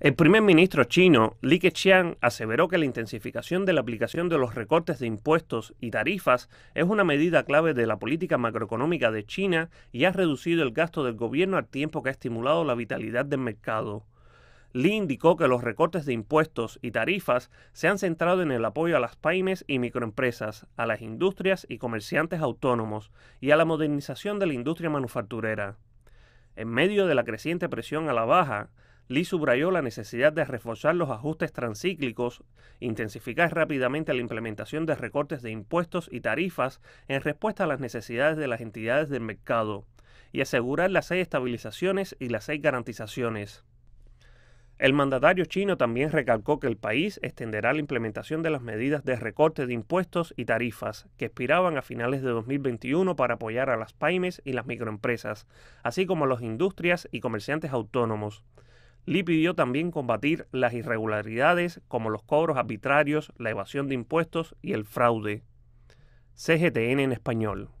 El primer ministro chino, Li Keqiang, aseveró que la intensificación de la aplicación de los recortes de impuestos y tarifas es una medida clave de la política macroeconómica de China y ha reducido el gasto del gobierno al tiempo que ha estimulado la vitalidad del mercado. Li indicó que los recortes de impuestos y tarifas se han centrado en el apoyo a las pymes y microempresas, a las industrias y comerciantes autónomos y a la modernización de la industria manufacturera. En medio de la creciente presión a la baja, Lee subrayó la necesidad de reforzar los ajustes transcíclicos, intensificar rápidamente la implementación de recortes de impuestos y tarifas en respuesta a las necesidades de las entidades del mercado, y asegurar las seis estabilizaciones y las seis garantizaciones. El mandatario chino también recalcó que el país extenderá la implementación de las medidas de recorte de impuestos y tarifas que expiraban a finales de 2021 para apoyar a las pymes y las microempresas, así como a las industrias y comerciantes autónomos. Lee pidió también combatir las irregularidades como los cobros arbitrarios, la evasión de impuestos y el fraude. CGTN en español.